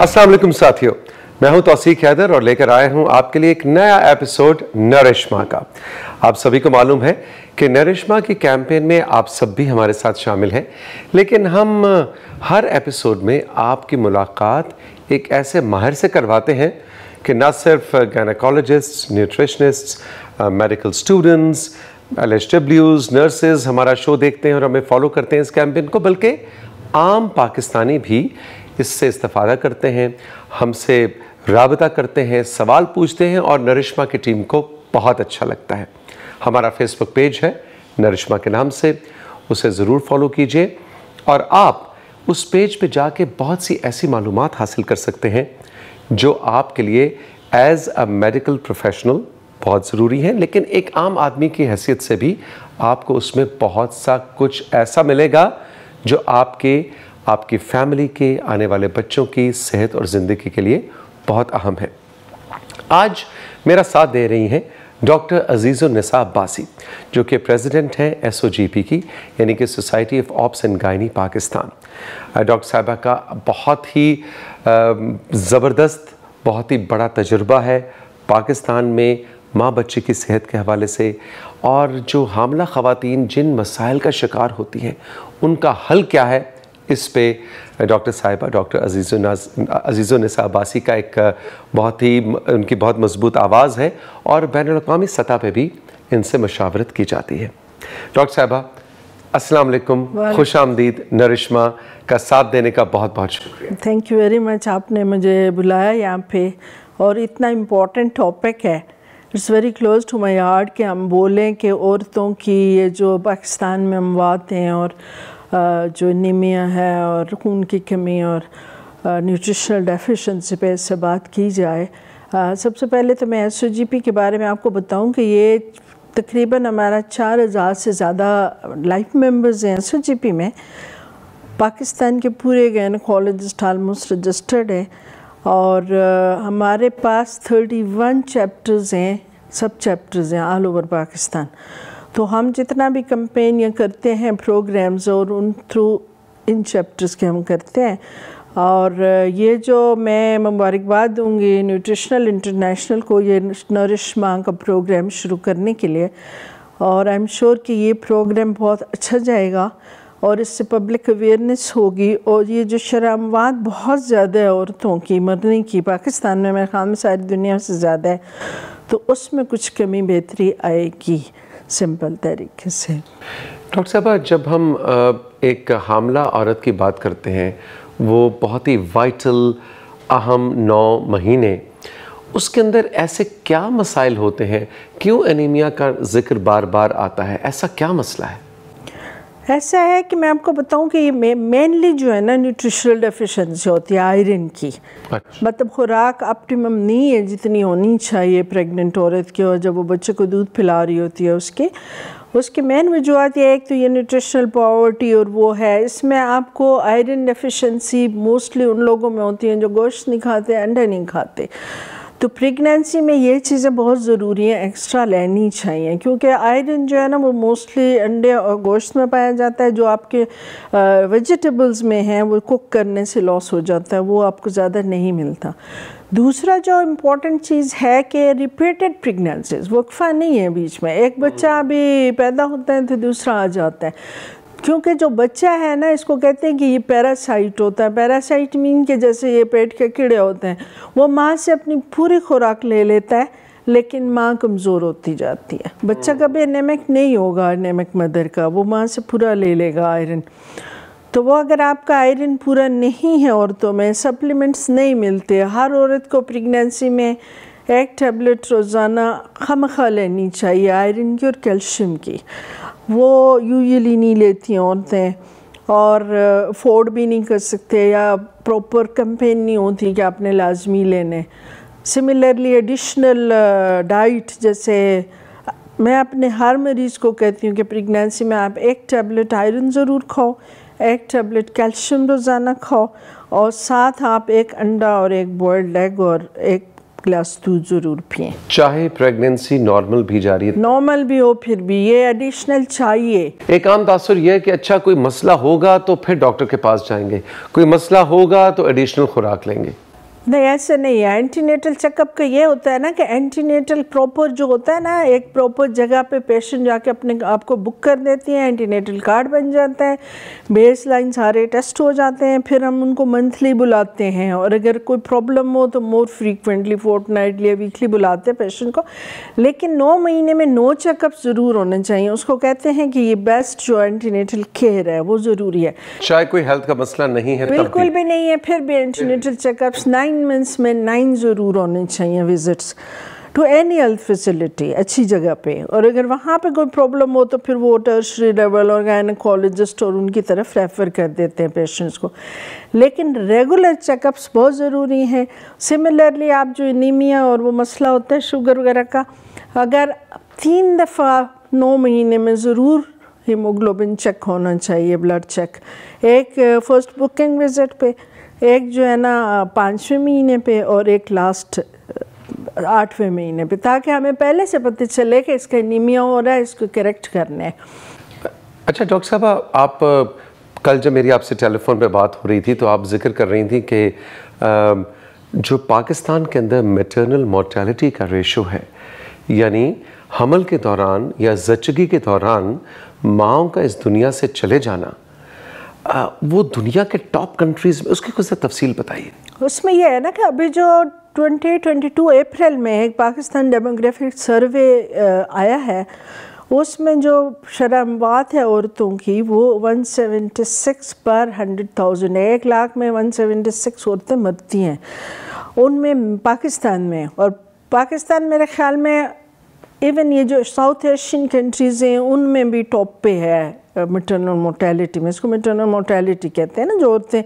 अस्सलाम वालेकुम साथियों मैं हूं तौसीक हैदर और लेकर आया हूं आपके लिए एक नया एपिसोड नरिश्मा का आप सभी को मालूम है कि नरिश्मा की कैंपेन में आप सब भी हमारे साथ शामिल हैं लेकिन हम हर एपिसोड में आपकी मुलाकात एक ऐसे माहिर से करवाते हैं कि ना सिर्फ gynaecologist nutritionist medical students L H डब्ल्यूज नर्सेज हमारा शो देखते हैं और हमें फॉलो करते हैं इस कैंपेन को बल्कि आम पाकिस्तानी भी इससे इस्तफ़ादा करते हैं हमसे रबता करते हैं सवाल पूछते हैं और नरिश्मा की टीम को बहुत अच्छा लगता है हमारा फेसबुक पेज है नरिश्मा के नाम से उसे ज़रूर फॉलो कीजिए और आप उस पेज पे जाके बहुत सी ऐसी मालूम हासिल कर सकते हैं जो आपके लिए एज अ मेडिकल प्रोफेशनल बहुत ज़रूरी है लेकिन एक आम आदमी की हैसियत से भी आपको उसमें बहुत सा कुछ ऐसा मिलेगा जो आपके आपकी फैमिली के आने वाले बच्चों की सेहत और ज़िंदगी के लिए बहुत अहम है आज मेरा साथ दे रही हैं डॉक्टर अजीज़ुलनसा बासी जो कि प्रेसिडेंट हैं एस की यानी कि society of obs and gynae Pakistan doctor साहबा का बहुत ही ज़बरदस्त बहुत ही बड़ा तजुर्बा है पाकिस्तान में माँ बच्चे की सेहत के हवाले से और जो हामला ख़वातीन जिन मसाइल का शिकार होती हैं उनका हल क्या है इस पे डॉक्टर साहिबा डॉक्टर अजीज़ुलनसा अब्बासी का एक बहुत ही उनकी बहुत मजबूत आवाज़ है और बैन अवी सतह पर भी इनसे मशावरत की जाती है डॉक्टर साहिबा अस्सलाम वालेकुम खुश आमदीद नरिश्मा का साथ देने का बहुत बहुत शुक्रिया थैंक यू वेरी मच आपने मुझे बुलाया यहाँ पे और इतना इम्पोर्टेंट टॉपिक है it's very close to my heart कि हम बोलें कि औरतों की ये जो पाकिस्तान में अमवात हैं और जो निमिया है और खून की कमी और न्यूट्रिशनल डेफिशिएंसी पे इससे बात की जाए सबसे पहले तो मैं एस के बारे में आपको बताऊं कि ये तकरीबन हमारा चार हज़ार से ज़्यादा लाइफ मेम्बर्स हैं एस में पाकिस्तान के पूरे कॉलेज आलमोस्ट रजिस्टर्ड हैं और हमारे पास थर्टी वन चैप्टर्स हैं सब चैप्टर्स हैं ऑल ओवर पाकिस्तान तो हम जितना भी कंपेन या करते हैं प्रोग्राम्स और उन थ्रू इन चैप्टर्स के हम करते हैं और ये जो मैं मुबारकबाद दूँगी न्यूट्रिशनल इंटरनेशनल को ये नरिश माँ का प्रोग्राम शुरू करने के लिए और आई एम श्योर कि ये प्रोग्राम बहुत अच्छा जाएगा और इससे पब्लिक अवेयरनेस होगी और ये जो शरामवाद बहुत ज़्यादा है औरतों की मरने की पाकिस्तान में मेरे ख्याल में सारी दुनिया से ज़्यादा है तो उसमें कुछ कमी बेहतरी आएगी सिंपल तरीके से डॉक्टर साहब जब हम एक हामला औरत की बात करते हैं वो बहुत ही वाइटल अहम नौ महीने उसके अंदर ऐसे क्या मसाइल होते हैं क्यों एनीमिया का जिक्र बार बार आता है ऐसा क्या मसला है ऐसा है कि मैं आपको बताऊं कि ये मेनली जो है ना न्यूट्रिशनल डेफिशिएंसी होती है आयरन की अच्छा। मतलब खुराक ऑप्टिमम नहीं है जितनी होनी चाहिए प्रेग्नेंट औरत की और जब वो बच्चे को दूध पिला रही होती है उसके उसके मेन वजूहत यह है एक तो ये न्यूट्रिशनल पॉवर्टी और वो है इसमें आपको आयरन डेफिशिएंसी मोस्टली उन लोगों में होती है जो गोश्त नहीं खाते अंडे नहीं खाते तो प्रेगनेंसी में ये चीज़ें बहुत ज़रूरी हैं एक्स्ट्रा लेनी चाहिए क्योंकि आयरन जो है ना वो मोस्टली अंडे और गोश्त में पाया जाता है जो आपके वेजिटेबल्स में है वो कुक करने से लॉस हो जाता है वो आपको ज़्यादा नहीं मिलता दूसरा जो इम्पोर्टेंट चीज़ है कि रिपीटेड प्रेगनेंसीज वक्फ़ा नहीं है बीच में एक बच्चा हम्म। अभी पैदा होता है तो दूसरा आ जाता है क्योंकि जो बच्चा है ना इसको कहते हैं कि ये पैरासाइट होता है पैरासाइट मीन के जैसे ये पेट के कीड़े होते हैं वो माँ से अपनी पूरी खुराक ले लेता है लेकिन माँ कमज़ोर होती जाती है बच्चा hmm. कभी एनेमिक नहीं होगा एनेमिक मदर का वो माँ से पूरा ले लेगा आयरन तो वो अगर आपका आयरन पूरा नहीं है औरतों में सप्लीमेंट्स नहीं मिलते हर औरत को प्रेगनेंसी में एक टैबलेट रोज़ाना खम खा लेनी चाहिए आयरन की और कैल्शियम की वो यूजली नहीं लेती औरतें और फोर्ड भी नहीं कर सकते या प्रॉपर कंपेन नहीं होती कि आपने लाजमी लेने सिमिलरली एडिशनल डाइट जैसे मैं अपने हर मरीज़ को कहती हूँ कि प्रेगनेंसी में आप एक टैबलेट आयरन ज़रूर खाओ एक टैबलेट कैल्शियम रोज़ाना खाओ और साथ आप एक अंडा और एक बॉयल्ड एग और एक ग्लास दूध ज़रूर पिए चाहे प्रेगनेंसी नॉर्मल भी जा रही है नॉर्मल भी हो फिर भी ये एडिशनल चाहिए एक आम तासर यह है कि अच्छा कोई मसला होगा तो फिर डॉक्टर के पास जाएंगे कोई मसला होगा तो एडिशनल खुराक लेंगे नहीं ऐसे नहीं है एंटीनेटल चेकअप का ये होता है ना कि एंटीनेटल प्रॉपर जो होता है ना एक प्रॉपर जगह पे पेशेंट जाके अपने आपको बुक कर देती है एंटीनेटल कार्ड बन जाता है बेस लाइन सारे टेस्ट हो जाते हैं फिर हम उनको मंथली बुलाते हैं और अगर कोई प्रॉब्लम हो तो मोर फ्रीक्वेंटली फोर्थ नाइटली या वीकली बुलाते हैं पेशेंट को लेकिन नौ महीने में नो चेकअप ज़रूर होना चाहिए उसको कहते हैं कि ये बेस्ट जो एंटीनेटल केयर है वो ज़रूरी है चाहे कोई हेल्थ का मसला नहीं है बिल्कुल भी नहीं है फिर भी antenatal checkups nine nine months में नाइन ज़रूर होने चाहिए visits to any health facility अच्छी जगह पे और अगर वहाँ पे कोई प्रॉब्लम हो तो फिर वो टर्शरी लेवल और गायनकोलॉजिस्ट और उनकी तरफ रेफ़र कर देते हैं पेशेंट्स को लेकिन रेगुलर चेकअप्स बहुत ज़रूरी हैं सिमिलरली आप जो इनीमिया और वो मसला होता है शुगर वगैरह का अगर तीन दफ़ा नौ महीने में ज़रूर हीमोग्लोबिन चेक होना चाहिए ब्लड चेक एक फर्स्ट बुकिंग विज़िट पे एक जो है ना पाँचवें महीने पे और एक लास्ट आठवें महीने पे ताकि हमें पहले से पता चले कि इसका नीमिया हो रहा है इसको करेक्ट करना है अच्छा डॉक्टर साहब आप कल जब मेरी आपसे टेलीफोन पे बात हो रही थी तो आप जिक्र कर रही थी कि जो पाकिस्तान के अंदर मेटर्नल मोर्टेलिटी का रेशो है यानी हमल के दौरान या जचगी के दौरान माओ का इस दुनिया से चले जाना आ, वो दुनिया के टॉप कंट्रीज में उसकी कुछ तफसील बताइए उसमें यह है ना कि अभी जो 2022 अप्रैल में एक पाकिस्तान डेमोग्राफिक सर्वे आया है उसमें जो बात है औरतों की वो 176 पर 100,000 है एक लाख में 176 औरतें मरती हैं उनमें पाकिस्तान में और पाकिस्तान मेरे ख्याल में इवन ये जो साउथ एशियन कंट्रीज़ हैं उनमें भी टॉप पे है मटरनल मोटेलिटी में इसको मटरनल मोटेलिटी कहते हैं ना जो औरतें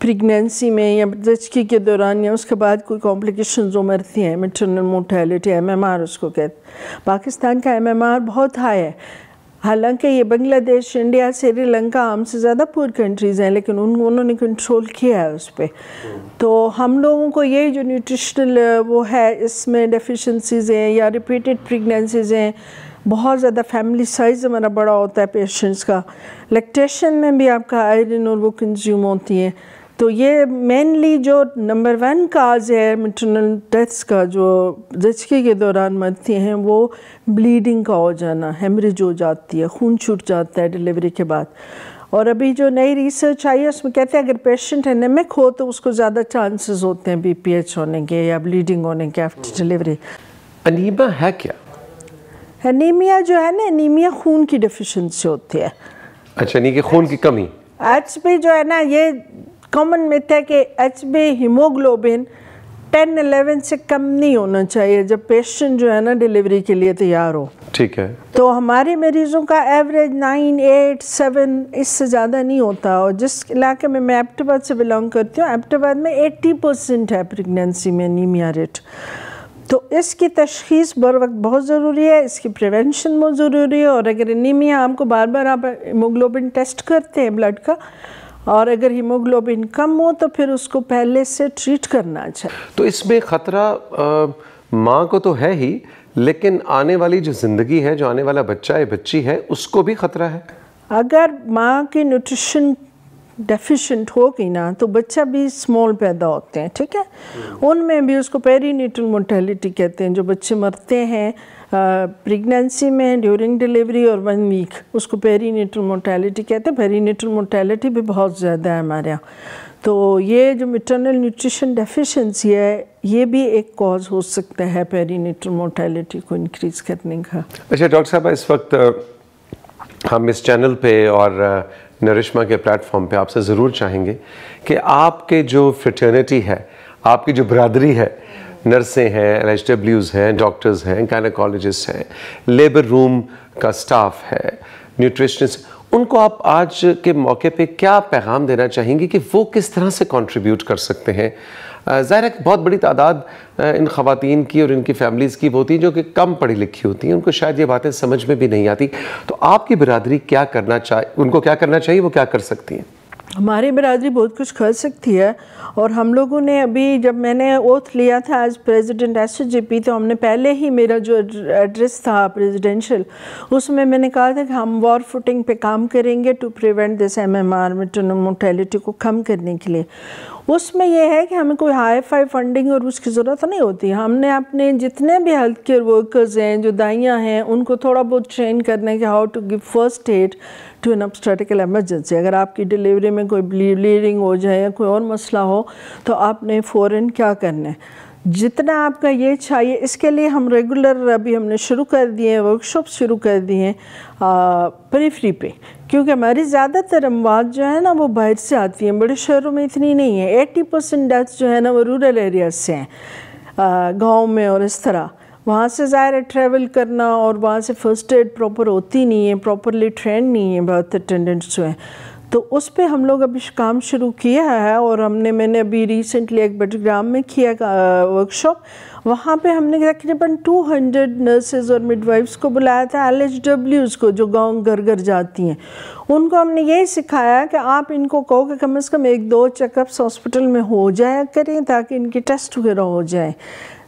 प्रेगनेंसी में या जचकी के दौरान या उसके बाद कोई कॉम्प्लिकेशन जो मरती हैं मटरनल मोटेलिटी एमएमआर उसको कहते पाकिस्तान का एमएमआर बहुत हाई है हालांकि ये बांग्लादेश इंडिया श्रीलंका हमसे ज़्यादा पुअर कंट्रीज़ हैं लेकिन उन उन्होंने कंट्रोल किया है उस पर तो हम लोगों को यही जो न्यूट्रिशनल वो है इसमें डेफिशिएंसीज़ हैं या रिपीटेड प्रेगनेंसीज़ हैं बहुत ज़्यादा फैमिली साइज़ हमारा बड़ा होता है पेशेंट्स का लैक्टेशन में भी आपका आयरन और वो कंज्यूम होती है तो ये मेनली जो नंबर वन काज है मटरनल डेथ्स का जो जचके के दौरान मरती हैं वो ब्लीडिंग का हो जाना हेमरेज हो जाती है खून छूट जाता है डिलीवरी के बाद और अभी जो नई रिसर्च आई है उसमें कहते हैं अगर पेशेंट है एनेमिक हो तो उसको ज़्यादा चांसेस होते हैं बीपीएच होने के या ब्लीडिंग होने के आफ्टर डिलीवरी अनीमा है क्या एनीमिया जो है ना एनीमिया खून की डिफिशेंसी होती है अच्छा नहीं कि खून की कमी एच बी जो है ना ये कॉमन मिथ है कि H B haemoglobin ten eleven से कम नहीं होना चाहिए जब पेशेंट जो है ना डिलीवरी के लिए तैयार हो ठीक है तो हमारे मरीजों का एवरेज नाइन एट सेवन इससे ज़्यादा नहीं होता और जिस इलाके में मैं एप्टाबाद से बिलोंग करती हूँ एप्टाबाद में एट्टी परसेंट है प्रेगनेंसी में नीमिया रेट तो इसकी तशखीस बर वक्त बहुत ज़रूरी है इसकी प्रिवेंशन बहुत ज़रूरी है और अगर एनीमिया आपको बार बार आप हीमोग्लोबिन टेस्ट करते हैं ब्लड का और अगर हीमोग्लोबिन कम हो तो फिर उसको पहले से ट्रीट करना चाहिए तो इसमें ख़तरा माँ को तो है ही लेकिन आने वाली जो ज़िंदगी है जो आने वाला बच्चा है बच्ची है उसको भी ख़तरा है अगर माँ की न्यूट्रिशन डेफिशिएंट होगी ना तो बच्चा भी स्मॉल पैदा होते हैं ठीक है हम्म। उनमें भी उसको पेरीनीटल मोर्टेलिटी कहते हैं जो बच्चे मरते हैं प्रेगनेंसी में ड्यूरिंग डिलीवरी और वन वीक उसको पेरीनीटल मोर्टेलिटी कहते हैं पेरीनीटल मोर्टेलिटी भी बहुत ज़्यादा है हमारे यहाँ तो ये जो मिटरनल न्यूट्रिशन डेफिशिएंसी है ये भी एक कॉज हो सकता है पेरीनेटल मोर्टेलिटी को इंक्रीज करने का अच्छा डॉक्टर साहब इस वक्त हम इस चैनल पे और नरिश्मा के प्लेटफॉर्म पे आपसे ज़रूर चाहेंगे कि आपके जो फ्रटर्निटी है आपकी जो बरदरी है नर्सें हैं एल एच डब्ल्यूज़ हैं डॉक्टर्स हैं गायनाकोलॉजिस्ट हैं लेबर रूम का स्टाफ है न्यूट्रिशनिस्ट उनको आप आज के मौके पे क्या पैगाम देना चाहेंगे कि वो किस तरह से कंट्रीब्यूट कर सकते हैं ज़ाहिर है बहुत बड़ी तादाद इन खातन की और इनकी फैमिलीज़ की होती हैं जो कि कम पढ़ी लिखी होती हैं उनको शायद ये बातें समझ में भी नहीं आती तो आपकी बिरादरी क्या करना चाह उनको क्या करना चाहिए वो क्या कर सकती हैं हमारी बरदरी बहुत कुछ कर सकती है और हम लोगों ने अभी जब मैंने ओथ लिया था एज प्रेसिडेंट एस जी तो हमने पहले ही मेरा जो एड्रेस था प्रेसिडेंशियल उसमें मैंने कहा था कि हम वॉर फुटिंग पे काम करेंगे to prevent this M M R mortality को कम करने के लिए उसमें यह है कि हमें कोई हाई फाई फंडिंग और उसकी ज़रूरत नहीं होती हमने अपने जितने भी हेल्थ केयर वर्कर्स हैं जो दाइयाँ हैं उनको थोड़ा बहुत ट्रेन करने के how to give first aid to an obstetrical emergency अगर आपकी डिलीवरी में कोई ब्लीडिंग हो जाए या कोई और मसला हो तो आपने फ़ौर क्या करना है जितना आपका ये चाहिए इसके लिए हम रेगुलर अभी हमने शुरू कर दिए हैं वर्कशॉप शुरू कर दिए हैं फ्री पे क्योंकि हमारी ज़्यादातर अमवात जो है ना वो बाहर से आती हैं बड़े शहरों में इतनी नहीं है 80 परसेंट डेथ जो है ना वो रूरल एरियाज से हैं गाँव में और इस तरह वहाँ से ज़ाहिर है ट्रैवल करना और वहाँ से फ़र्स्ट एड प्रॉपर होती नहीं है प्रॉपरली ट्रेन नहीं है बर्थ अटेंडेंट्स जो हैं तो उस पर हम लोग अभी काम शुरू किया है और हमने मैंने अभी रिसेंटली एक बटग्राम में किया वर्कशॉप वहाँ पे हमने तकरीबन 200 नर्सेज और मिडवाइफ्स को बुलाया था एल एच को जो गांव घर घर जाती हैं उनको हमने यही सिखाया कि आप इनको कहो कि कम से कम एक दो चेकअप्स हॉस्पिटल में हो जाया करें ताकि इनके टेस्ट वगैरह हो जाए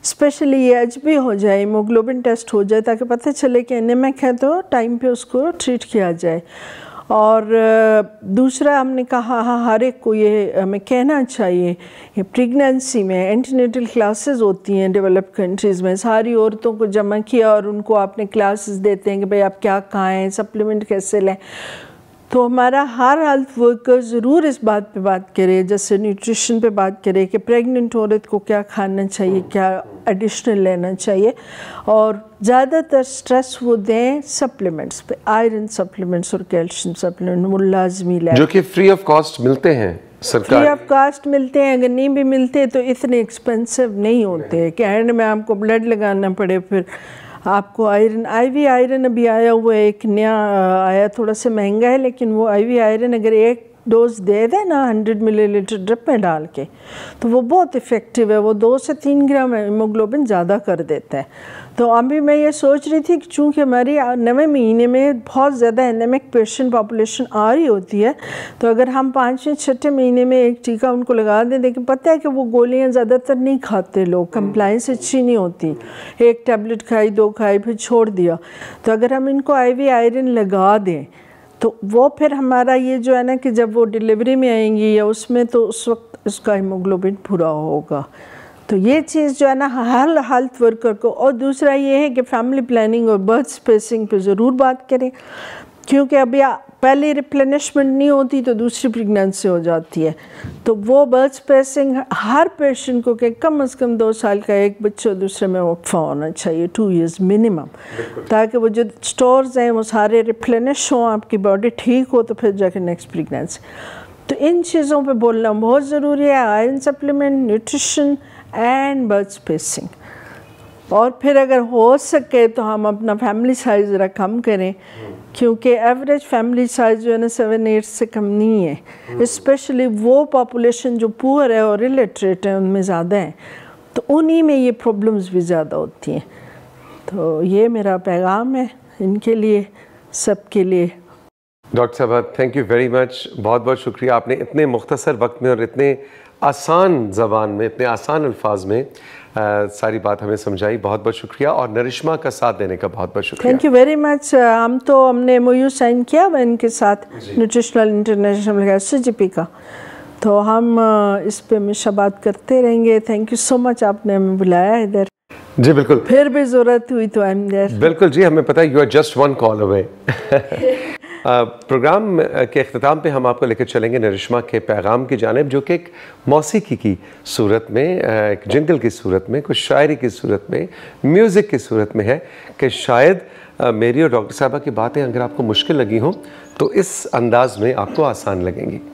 स्पेशली ये एच भी हो जाए हीमोग्लोबिन टेस्ट हो जाए ताकि पता चले कि एनेमिक है तो टाइम पे उसको ट्रीट किया जाए और दूसरा हमने कहा हाँ हर एक को ये हमें कहना चाहिए ये प्रेगनेंसी में एंटीनेटल क्लासेस होती हैं डेवलप कंट्रीज़ में सारी औरतों को जमा किया और उनको आपने क्लासेस देते हैं कि भाई आप क्या खाएं सप्लीमेंट कैसे लें तो हमारा हर हेल्थ वर्कर ज़रूर इस बात पे बात करे जैसे न्यूट्रिशन पे बात करे कि प्रेग्नेंट औरत को क्या खाना चाहिए हम्म। क्या एडिशनल लेना चाहिए और ज़्यादातर स्ट्रेस वो दें सप्लीमेंट्स पे आयरन सप्लीमेंट्स और कैल्शियम सप्लीमेंट वो लाजमी लें जो कि फ्री ऑफ कॉस्ट मिलते हैं सरकार फ्री ऑफ कास्ट मिलते हैं अगर नहीं भी मिलते तो इतने एक्सपेंसिव नहीं होते कि एंड में आपको ब्लड लगाना पड़े फिर आपको आयरन आईवी आयरन अभी आया हुआ है एक नया आया थोड़ा सा महंगा है लेकिन वो आईवी आयरन अगर एक डोज दे देना हंड्रेड मिलीलीटर ड्रिप में डाल के तो वो बहुत इफ़ेक्टिव है वो दो से तीन ग्राम हीमोग्लोबिन ज़्यादा कर देता है तो अभी मैं ये सोच रही थी कि चूँकि हमारी नवे महीने में बहुत ज़्यादा एनेमिक पेशेंट पॉपुलेशन आ रही होती है तो अगर हम पाँचवें छठे महीने में एक टीका उनको लगा दें लेकिन पता है कि वो गोलियाँ ज़्यादातर नहीं खाते लोग कंप्लाइंस हम्म। अच्छी नहीं होती एक टैबलेट खाई दो खाई फिर छोड़ दिया तो अगर हम इनको आई आयरन लगा दें तो वो फिर हमारा ये जो है ना कि जब वो डिलीवरी में आएंगी या उसमें तो उस वक्त उसका हीमोग्लोबिन पूरा होगा तो ये चीज़ जो है ना हर हेल्थ वर्कर को और दूसरा ये है कि फैमिली प्लानिंग और बर्थ स्पेसिंग पे ज़रूर बात करें क्योंकि अभी पहले रिप्लेनिशमेंट नहीं होती तो दूसरी प्रेगनेंसी हो जाती है तो वो बर्थ स्पेसिंग हर पेशेंट को के कम से कम दो साल का एक बच्चे और दूसरे में वक्फा होना चाहिए टू इयर्स मिनिमम ताकि वो जो स्टोर्स हैं वो सारे रिप्लेनिश हों आपकी बॉडी ठीक हो तो फिर जाके नेक्स्ट प्रेगनेंसी तो इन चीज़ों पर बोलना बहुत ज़रूरी है iron supplement nutrition and birth spacing और फिर अगर हो सके तो हम अपना फैमिली साइज़ ज़रा कम करें क्योंकि एवरेज फैमिली साइज़ जो है ना सेवन एट से कम नहीं है इस्पेशली वो पॉपुलेशन जो पुअर है और इलिटरेट है उनमें ज़्यादा है तो उन्हीं में ये प्रॉब्लम्स भी ज़्यादा होती हैं तो ये मेरा पैगाम है इनके लिए सबके लिए डॉक्टर साहब थैंक यू वेरी मच बहुत बहुत शुक्रिया आपने इतने मुख्तसर वक्त में और इतने आसान जबान में इतने आसान अल्फाज में आ, सारी बात हमें समझाई बहुत बहुत शुक्रिया और नरिश्मा का साथ देने का बहुत बहुत शुक्रिया थैंक यू वेरी मच हम तो हमने एम साइन किया हुआ इनके साथ न्यूट्रिशनल इंटरनेशनल सी का तो हम इस पे हमेशा बात करते रहेंगे थैंक यू सो मच आपने हमें बुलाया इधर जी बिल्कुल फिर भी जरूरत हुई तो आई एम देयर बिल्कुल जी हमें पता है you are just one call away program के अख्ताम पे हम आपको लेकर चलेंगे नरिश्मा के पैगाम की जानब जो कि एक मौसीकी की सूरत में एक जंगल की सूरत में कुछ शायरी की सूरत में म्यूज़िक की सूरत में है कि शायद मेरी और डॉक्टर साहबा की बातें अगर आपको मुश्किल लगी हों तो इस अंदाज़ में आपको आसान लगेंगी